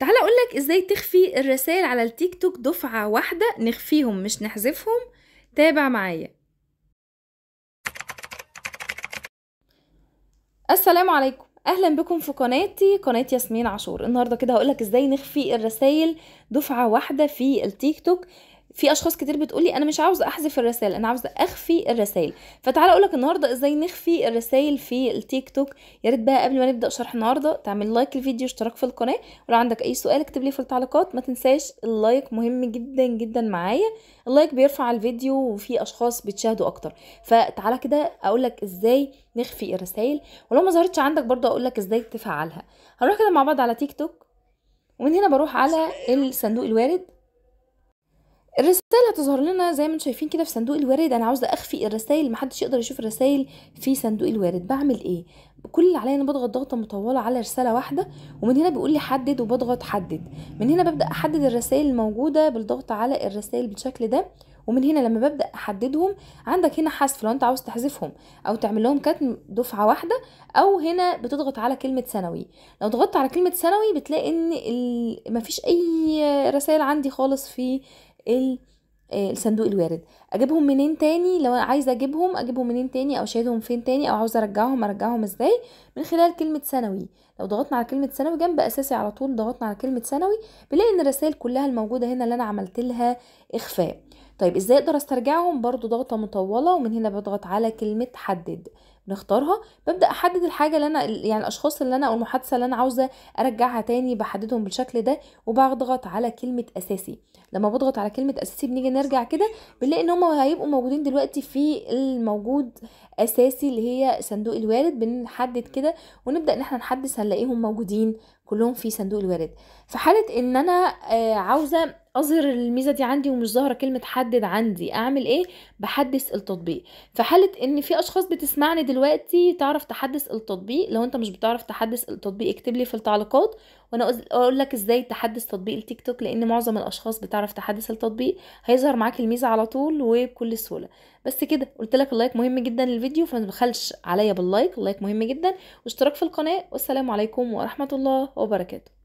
تعال اقول لك ازاي تخفي الرسائل على التيك توك دفعه واحده نخفيهم مش نحذفهم تابع معايا السلام عليكم اهلا بكم في قناتي قناه ياسمين عاشور النهارده كده هقولك ازاي نخفي الرسائل دفعه واحده في التيك توك في اشخاص كتير بتقولي انا مش عاوزه احذف الرسائل انا عاوزه اخفي الرسائل فتعالى اقولك النهارده ازاي نخفي الرسائل في التيك توك يا ريت بقى قبل ما نبدا شرح النهارده تعمل لايك للفيديو واشتراك في القناه ولو عندك اي سؤال اكتب لي في التعليقات ما تنساش اللايك مهم جدا جدا معايا اللايك بيرفع الفيديو وفي اشخاص بتشاهدوا اكتر فتعالى كده اقولك ازاي نخفي الرسائل ولو ما ظهرتش عندك برضه اقولك ازاي تفعلها هنروح كده مع بعض على تيك توك ومن هنا بروح على الصندوق الوارد الرسائل هتظهر لنا زي ما انتم شايفين كده في صندوق الوارد انا عاوزه اخفي الرسائل محدش يقدر يشوف الرسائل في صندوق الوارد بعمل ايه كل اللي عليا انا بضغط ضغطه مطوله على رساله واحده ومن هنا بيقول لي حدد وبضغط حدد من هنا ببدا احدد الرسائل الموجوده بالضغط على الرسائل بالشكل ده ومن هنا لما ببدا احددهم عندك هنا حذف لو انت عاوز تحذفهم او تعمل لهم كتم دفعه واحده او هنا بتضغط على كلمه ثانوي لو ضغطت على كلمه ثانوي بتلاقي ان مفيش اي رسائل عندي خالص في آه، الصندوق الوارد اجيبهم منين تاني لو عايزه اجيبهم اجيبهم منين تاني او شايلهم فين تاني او عاوزه ارجعهم ارجعهم ازاي من خلال كلمه ثانوي لو ضغطنا على كلمه ثانوي جنب اساسي على طول ضغطنا على كلمه ثانوي بنلاقي ان الرسائل كلها الموجوده هنا اللي انا عملت لها اخفاء طيب ازاي اقدر استرجعهم برضو ضغطه مطوله ومن هنا بضغط على كلمه حدد نختارها ببدا احدد الحاجه اللي انا يعني الاشخاص اللي انا او المحادثه اللي انا عاوزه ارجعها تاني بحددهم بالشكل ده وبضغط على كلمه اساسي لما بضغط على كلمه اساسي بنيجي نرجع كده بنلاقي ان هم هيبقوا موجودين دلوقتي في الموجود اساسي اللي هي صندوق الوارد بنحدد كده ونبدا ان احنا نحدث هنلاقيهم موجودين كلهم في صندوق الوارد في حاله ان انا آه، عاوزه اظهر الميزه دي عندي ومش ظاهره كلمه حدد عندي اعمل ايه بحدث التطبيق في حاله ان في اشخاص بتسمعني دلوقتي دلوقتي تعرف تحدث التطبيق لو انت مش بتعرف تحدث التطبيق اكتب لي في التعليقات وانا اقول لك ازاي تحدث تطبيق التيك توك لان معظم الاشخاص بتعرف تحدث التطبيق هيظهر معاك الميزه على طول وبكل سهوله بس كده قلت لك اللايك مهم جدا للفيديو فما تبخلش عليا باللايك اللايك مهم جدا واشتراك في القناه والسلام عليكم ورحمه الله وبركاته